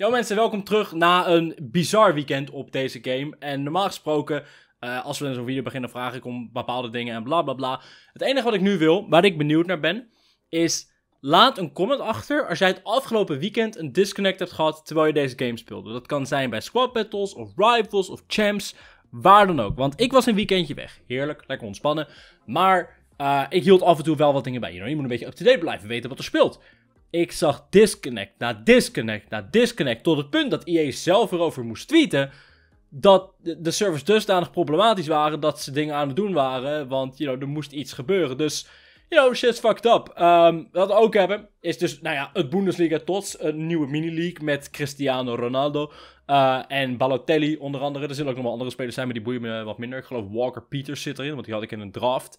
Yo mensen, welkom terug na een bizar weekend op deze game. En normaal gesproken, eh, als we in zo'n video beginnen, vraag ik om bepaalde dingen en bla bla bla. Het enige wat ik nu wil, waar ik benieuwd naar ben, is laat een comment achter als jij het afgelopen weekend een disconnect hebt gehad terwijl je deze game speelde. Dat kan zijn bij squad battles of rivals of champs, waar dan ook. Want ik was een weekendje weg. Heerlijk, lekker ontspannen. Maar eh, ik hield af en toe wel wat dingen bij. Je, je moet een beetje up-to-date blijven weten wat er speelt. Ik zag disconnect na disconnect na disconnect. Tot het punt dat EA zelf erover moest tweeten. Dat de servers dusdanig problematisch waren dat ze dingen aan het doen waren. Want you know, er moest iets gebeuren. Dus you know, shit's fucked up. Ehm, wat we ook hebben, is dus, nou ja, het Bundesliga tots. Een nieuwe mini-league met Cristiano Ronaldo eh, en Balotelli onder andere. Er zullen ook nog wel andere spelers zijn, maar die boeien me wat minder. Ik geloof Walker Peters zit erin, want die had ik in een draft.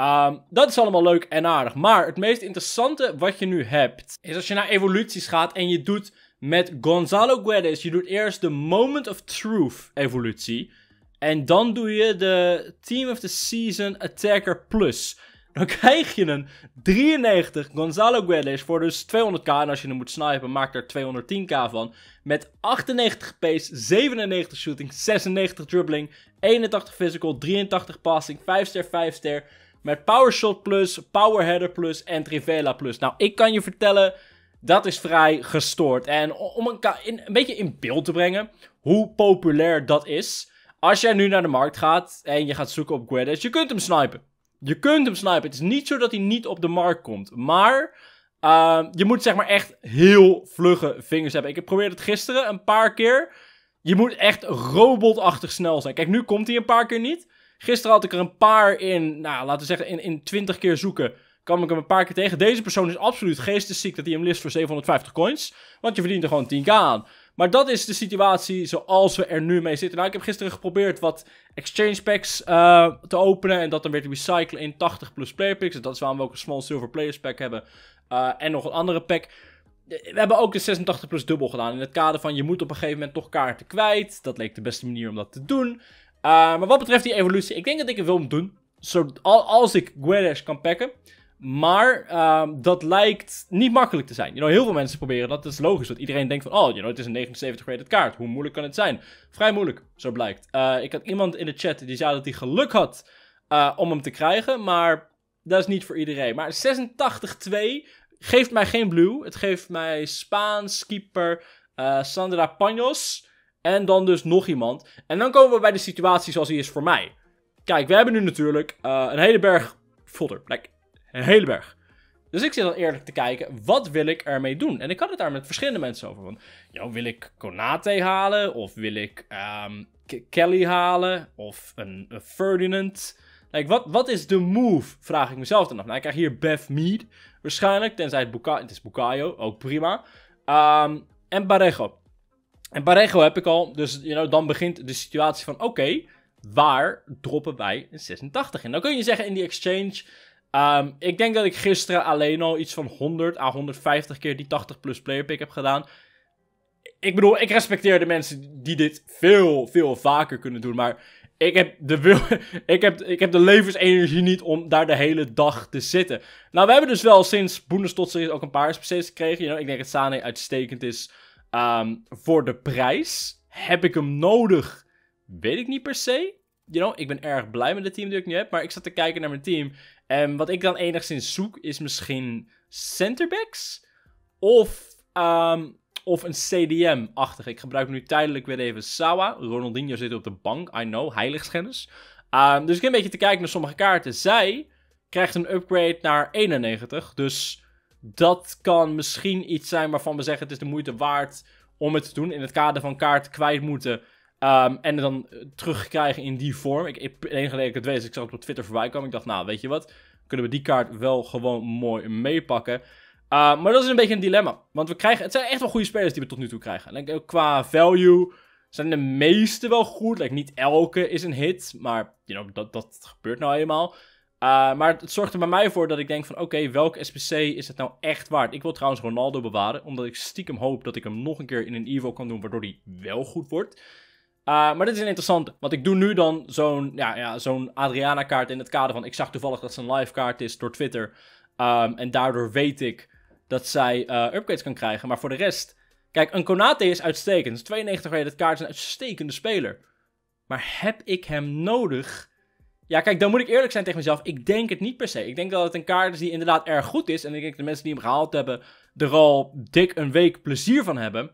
Ehm, dat is allemaal leuk en aardig. Maar het meest interessante wat je nu hebt, is als je naar evoluties gaat en je doet met Gonzalo Guedes, je doet eerst de Moment of Truth evolutie. En dan doe je de Team of the Season Attacker Plus. Dan krijg je een 93 Gonzalo Guedes voor dus 200k. En als je hem moet snipen, maak er 210k van. Met 98 pace, 97 shooting, 96 dribbling, 81 physical, 83 passing, 5 ster, 5 ster. Met Powershot Plus, Powerheader Plus en Trivela Plus. Nou, ik kan je vertellen, dat is vrij gestoord. En om een, een beetje in beeld te brengen hoe populair dat is. Als jij nu naar de markt gaat en je gaat zoeken op Guedes, je kunt hem snipen. Je kunt hem snipen. Het is niet zo dat hij niet op de markt komt. Maar ehm, je moet zeg maar echt heel vlugge vingers hebben. Ik heb geprobeerd het gisteren een paar keer. Je moet echt robotachtig snel zijn. Kijk, nu komt hij een paar keer niet. Gisteren had ik er een paar in, nou, laten we zeggen, in, in 20 keer zoeken. kwam ik hem een paar keer tegen. Deze persoon is absoluut geestesziek dat hij hem list voor 750 coins. Want je verdient er gewoon 10k aan. Maar dat is de situatie zoals we er nu mee zitten. Nou, ik heb gisteren geprobeerd wat exchange packs eh, te openen. En dat dan weer te recyclen in 80 plus player picks. En dat is waarom we ook een small silver players pack hebben. Eh, en nog een andere pack. We hebben ook de 86 plus dubbel gedaan. In het kader van je moet op een gegeven moment toch kaarten kwijt. Dat leek de beste manier om dat te doen. Eh, maar wat betreft die evolutie, ik denk dat ik het wil doen. Zo, als ik Guedes kan pakken. Maar ehm, dat lijkt niet makkelijk te zijn. You know, heel veel mensen proberen dat. Dat is logisch. Dat iedereen denkt van, oh, you know, het is een 79 graded kaart. Hoe moeilijk kan het zijn? Vrij moeilijk, zo blijkt. Uh, ik had iemand in de chat die zei dat hij geluk had eh, om hem te krijgen. Maar dat is niet voor iedereen. Maar 86-2 geeft mij geen blue. Het geeft mij Spaans, keeper, Sandra Panos. En dan dus nog iemand. En dan komen we bij de situatie zoals die is voor mij. Kijk, we hebben nu natuurlijk eh, een hele berg fodder. Like, een hele berg. Dus ik zit dan eerlijk te kijken, wat wil ik ermee doen? En ik had het daar met verschillende mensen over. Van, wil ik Konate halen? Of wil ik ehm, Kelly halen? Of een, Ferdinand? Like, wat, wat is de move? Vraag ik mezelf dan af. Nou, ik krijg hier Beth Mead. Waarschijnlijk, tenzij het, het is Bukayo. Ook prima. Ehm, en Barrejo. En Barrego heb ik al. Dus you know, dan begint de situatie van: oké, waar droppen wij een 86 in? Dan kun je zeggen in die exchange. Ehm, ik denk dat ik gisteren alleen al iets van 100 à 150 keer die 80 plus player pick heb gedaan. Ik bedoel, ik respecteer de mensen die dit veel, veel vaker kunnen doen. Maar ik heb de, wil, ik heb, ik heb de levensenergie niet om daar de hele dag te zitten. Nou, we hebben dus wel sinds Boendestotser ook een paar SPC's gekregen. You know, ik denk dat Sane uitstekend is. Ehm, voor de prijs heb ik hem nodig. Weet ik niet per se. You know, ik ben erg blij met het team dat ik nu heb. Maar ik zat te kijken naar mijn team. En wat ik dan enigszins zoek is misschien centerbacks. Of, ehm, of een CDM-achtig. Ik gebruik nu tijdelijk weer even Sawa. Ronaldinho zit op de bank. I know, heiligschennis. Um, ehm, dus ik ben een beetje te kijken naar sommige kaarten. Zij krijgt een upgrade naar 91. Dus dat kan misschien iets zijn waarvan we zeggen het is de moeite waard om het te doen. In het kader van kaart kwijt moeten. Ehm, en dan eh, terugkrijgen in die vorm. Ik, ik, het ik het weet ik zag het op Twitter voorbij komen. Ik dacht, nou, weet je wat? Kunnen we die kaart wel gewoon mooi meepakken? Eh, maar dat is een beetje een dilemma. Want we krijgen, het zijn echt wel goede spelers die we tot nu toe krijgen. Like, qua value zijn de meeste wel goed. niet elke is een hit. Maar you know, dat, dat gebeurt nou eenmaal. Eh, maar het zorgt er bij mij voor dat ik denk van oké, welk SPC is het nou echt waard? Ik wil trouwens Ronaldo bewaren, omdat ik stiekem hoop dat ik hem nog een keer in een Evo kan doen, waardoor hij wel goed wordt. Eh, maar dit is een interessante, want ik doe nu dan zo'n ja, ja, zo'n Adriana kaart in het kader van ik zag toevallig dat ze een live kaart is door Twitter. Ehm, en daardoor weet ik dat zij eh, upgrades kan krijgen. Maar voor de rest, kijk, een Konate is uitstekend. 92 je dat kaart is een uitstekende speler. Maar heb ik hem nodig ja, kijk, dan moet ik eerlijk zijn tegen mezelf. Ik denk het niet per se. Ik denk dat het een kaart is die inderdaad erg goed is. En ik denk dat de mensen die hem gehaald hebben er al dik een week plezier van hebben.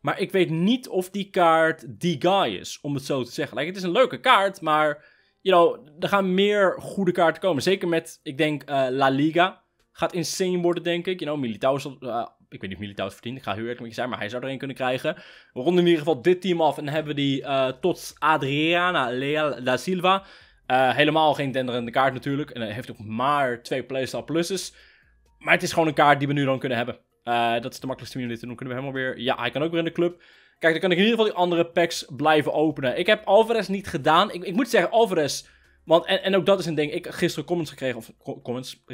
Maar ik weet niet of die kaart die guy is, om het zo te zeggen. Like, het is een leuke kaart, maar you know, er gaan meer goede kaarten komen. Zeker met, ik denk, eh, La Liga. Gaat insane worden, denk ik. You know, Militao is, eh, ik weet niet of Militao verdient. Ik ga heel eerlijk met je zijn, maar hij zou er een kunnen krijgen. We ronden in ieder geval dit team af en hebben we die eh, tot Adriana Leal da Silva. Eh, helemaal geen denderende kaart natuurlijk. En hij heeft ook maar twee playstyle plusjes, Maar het is gewoon een kaart die we nu dan kunnen hebben. Eh, dat is de makkelijkste manier om Kunnen we helemaal weer... Ja, hij kan ook weer in de club. Kijk, dan kan ik in ieder geval die andere packs blijven openen. Ik heb Alvarez niet gedaan. Ik, ik moet zeggen, Alvarez... Want, en, en ook dat is een ding. Ik heb gisteren comments gekregen, of comments,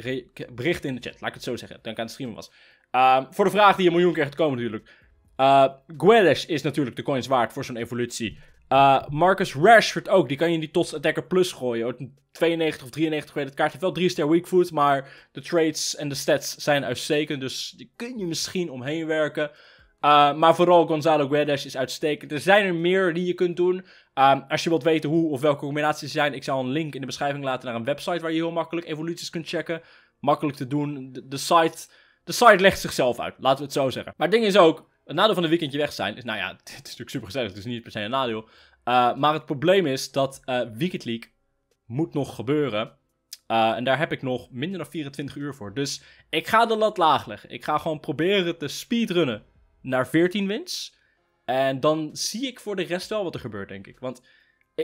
berichten in de chat. Laat ik het zo zeggen, dan ik aan het streamen was. Ehm, voor de vraag die een miljoen keer gaat komen natuurlijk. Uh, Guedes is natuurlijk de coins waard voor zo'n evolutie. Eh, Marcus Rashford ook. Die kan je in die Tots Attacker Plus gooien. 92 of 93, weet kaart. Heeft wel 3 ster weak maar de trades en de stats zijn uitstekend. Dus die kun je misschien omheen werken. Eh, maar vooral Gonzalo Guedes is uitstekend. Er zijn er meer die je kunt doen. Ehm, als je wilt weten hoe of welke combinaties er zijn, ik zal een link in de beschrijving laten naar een website waar je heel makkelijk evoluties kunt checken. Makkelijk te doen. De, site, de site legt zichzelf uit, laten we het zo zeggen. Maar het ding is ook, het nadeel van een weekendje weg zijn is, nou ja, dit is natuurlijk super gezellig, dus niet per se een nadeel. Eh, maar het probleem is dat uh, League moet nog gebeuren. Uh, en daar heb ik nog minder dan 24 uur voor. Dus ik ga de lat laag leggen. Ik ga gewoon proberen te speedrunnen naar 14 wins. En dan zie ik voor de rest wel wat er gebeurt, denk ik. Want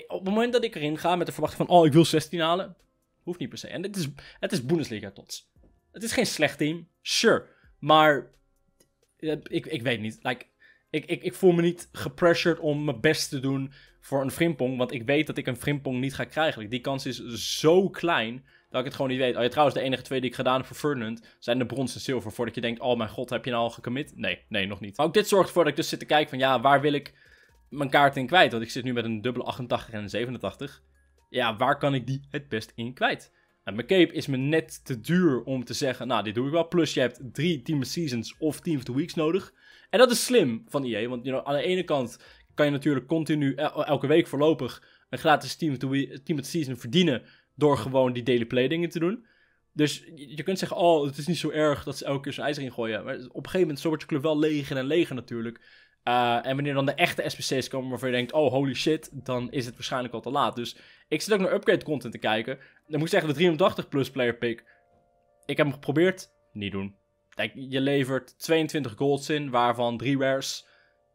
op het moment dat ik erin ga met de verwachting van... oh, ik wil 16 halen, hoeft niet per se. En dit is, het is Bundesliga tots. Het is geen slecht team, sure. Maar ik, ik weet niet. Like, ik, ik, ik voel me niet gepressured om mijn best te doen voor een frimpong. Want ik weet dat ik een frimpong niet ga krijgen. die kans is zo klein dat ik het gewoon niet weet. Oh, ja, trouwens, de enige twee die ik gedaan heb voor Ferdinand zijn de brons en zilver. Voordat je denkt, oh mijn god, heb je nou al gecommit? Nee, nee, nog niet. Maar ook dit zorgt ervoor dat ik dus zit te kijken van, ja, waar wil ik mijn kaart in kwijt? Want ik zit nu met een dubbele 88 en een 87. Ja, waar kan ik die het best in kwijt? En nou, cape is me net te duur om te zeggen, nou dit doe ik wel. Plus je hebt drie Team of Seasons of Team of the Weeks nodig. En dat is slim van IE, want you know, aan de ene kant kan je natuurlijk continu elke week voorlopig een gratis Team of, the team of Season verdienen door gewoon die daily play dingen te doen. Dus je kunt zeggen, oh, het is niet zo erg dat ze elke keer zo'n ijzer ingooien. Maar op een gegeven moment, zo wordt je club wel leger en leger natuurlijk. Eh, en wanneer dan de echte SPC's komen waarvan je denkt, oh holy shit, dan is het waarschijnlijk al te laat. Dus ik zit ook naar upgrade content te kijken. Dan moet ik zeggen, de 380 plus player pick. Ik heb hem geprobeerd, niet doen. Kijk, je levert 22 golds in, waarvan 3 rares.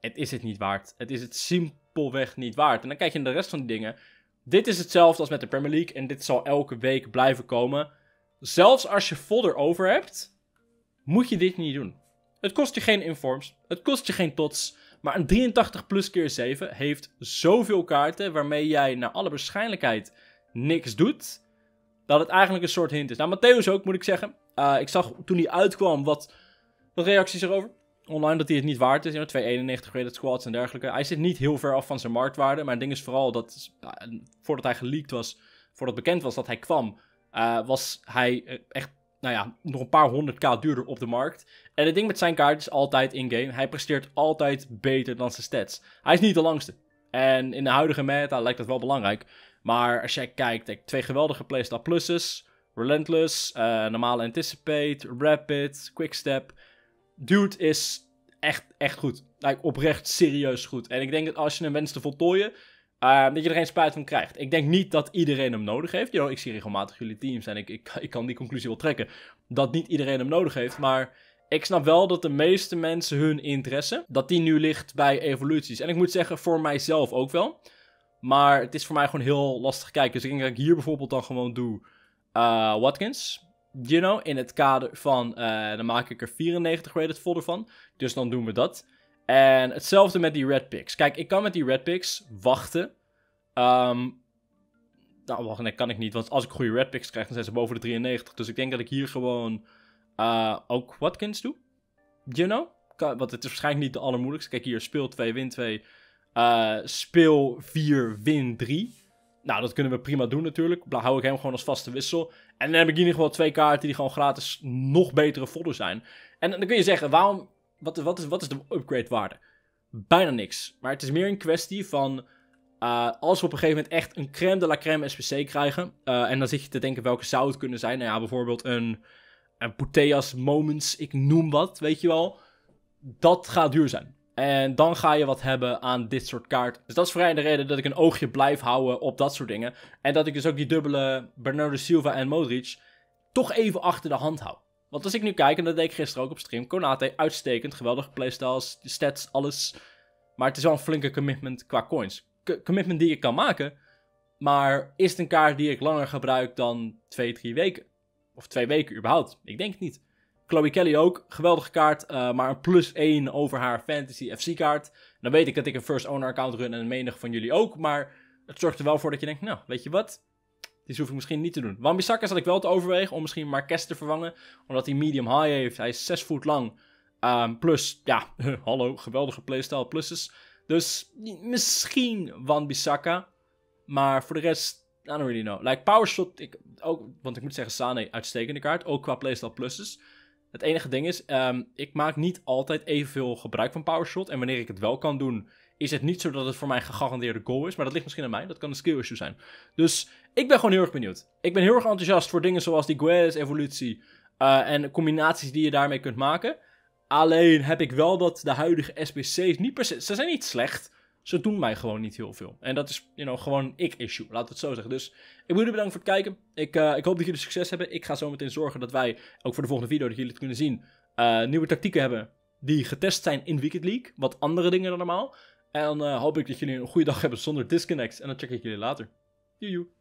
Het is het niet waard. Het is het simpelweg niet waard. En dan kijk je naar de rest van die dingen. Dit is hetzelfde als met de Premier League en dit zal elke week blijven komen. Zelfs als je fodder over hebt, moet je dit niet doen. Het kost je geen informs, het kost je geen tots. Maar een 83 plus keer 7 heeft zoveel kaarten waarmee jij naar alle waarschijnlijkheid niks doet. Dat het eigenlijk een soort hint is. Nou, Matthäus ook, moet ik zeggen. Eh, ik zag toen hij uitkwam wat, wat reacties erover. Online dat hij het niet waard is. You know, 2,91 rated squads en dergelijke. Hij zit niet heel ver af van zijn marktwaarde. Maar het ding is vooral dat voordat hij geleakt was, voordat bekend was dat hij kwam, eh, was hij eh, echt nou ja, nog een paar honderd k duurder op de markt. En het ding met zijn kaart is altijd in-game. Hij presteert altijd beter dan zijn stats. Hij is niet de langste. En in de huidige meta lijkt dat wel belangrijk. Maar als jij kijkt, twee geweldige playstyle pluses. Relentless, uh, normale anticipate, rapid, quickstep. Dude is echt, echt goed. Like, oprecht serieus goed. En ik denk dat als je hem wenst te voltooien, Ehm, dat je er geen spijt van krijgt. Ik denk niet dat iedereen hem nodig heeft. Yo, ik zie regelmatig jullie teams en ik, ik, ik kan die conclusie wel trekken. Dat niet iedereen hem nodig heeft. Maar ik snap wel dat de meeste mensen hun interesse, dat die nu ligt bij evoluties. En ik moet zeggen, voor mijzelf ook wel. Maar het is voor mij gewoon heel lastig kijken. Dus ik denk dat ik hier bijvoorbeeld dan gewoon doe uh, Watkins. You know, in het kader van, eh, dan maak ik er 94 het folder van. Dus dan doen we dat. En hetzelfde met die red picks. Kijk, ik kan met die red picks wachten. Ehm, nou, wacht, nee, kan ik niet. Want als ik goede red picks krijg, dan zijn ze boven de 93. Dus ik denk dat ik hier gewoon eh, ook Watkins doe. You know? want het is waarschijnlijk niet de allermoeilijkste. Kijk hier, speel 2, win 2. Uh, eh, speel 4, win 3. Nou, dat kunnen we prima doen natuurlijk. Dan hou ik hem gewoon als vaste wissel. En dan heb ik in ieder geval twee kaarten die gewoon gratis nog betere fodder zijn. En dan kun je zeggen, waarom wat, wat, is, wat is de upgrade waarde? Bijna niks. Maar het is meer een kwestie van. Eh, als we op een gegeven moment echt een crème de la crème SPC krijgen. Eh, en dan zit je te denken welke zou het kunnen zijn. Nou ja, bijvoorbeeld een, een Moments, ik noem wat, weet je wel. Dat gaat duur zijn. En dan ga je wat hebben aan dit soort kaart. Dus dat is vrij de reden dat ik een oogje blijf houden op dat soort dingen. En dat ik dus ook die dubbele Bernardo Silva en Modric toch even achter de hand hou. Want als ik nu kijk, en dat deed ik gisteren ook op stream, Konate uitstekend, Geweldige playstyles, stats, alles. Maar het is wel een flinke commitment qua coins. commitment die ik kan maken, maar is het een kaart die ik langer gebruik dan 2, 3 weken? Of 2 weken überhaupt? Ik denk het niet. Chloe Kelly ook, geweldige kaart, eh, maar een plus 1 over haar Fantasy FC kaart. Dan weet ik dat ik een First Owner account run en menig van jullie ook, maar het zorgt er wel voor dat je denkt, nou, weet je wat? die dus hoef ik misschien niet te doen. Wan-Bissaka zat ik wel te overwegen om misschien Marquez te vervangen. Omdat hij medium high heeft. Hij is 6 voet lang. Ehm, plus, ja, hallo, geweldige playstyle pluses. Dus misschien Wan-Bissaka. Maar voor de rest, I don't really know. Like Powershot, ik, ook, want ik moet zeggen, Sane, uitstekende kaart. Ook qua playstyle pluses. Het enige ding is, ehm, ik maak niet altijd evenveel gebruik van Powershot. En wanneer ik het wel kan doen, is het niet zo dat het voor mij een gegarandeerde goal is. Maar dat ligt misschien aan mij. Dat kan een skill issue zijn. Dus ik ben gewoon heel erg benieuwd. Ik ben heel erg enthousiast voor dingen zoals die Guedes-evolutie uh, eh, en combinaties die je daarmee kunt maken. Alleen heb ik wel dat de huidige SBC's niet per se... Ze zijn niet slecht. Ze doen mij gewoon niet heel veel. En dat is you know, gewoon ik-issue, Laat het zo zeggen. Dus ik wil jullie bedanken voor het kijken. Ik, eh, ik hoop dat jullie succes hebben. Ik ga zo meteen zorgen dat wij, ook voor de volgende video, dat jullie het kunnen zien, eh, nieuwe tactieken hebben die getest zijn in Wicked League. Wat andere dingen dan normaal. En dan hoop ik dat jullie een goede dag hebben zonder disconnects. En dan check ik jullie later. Joejoe.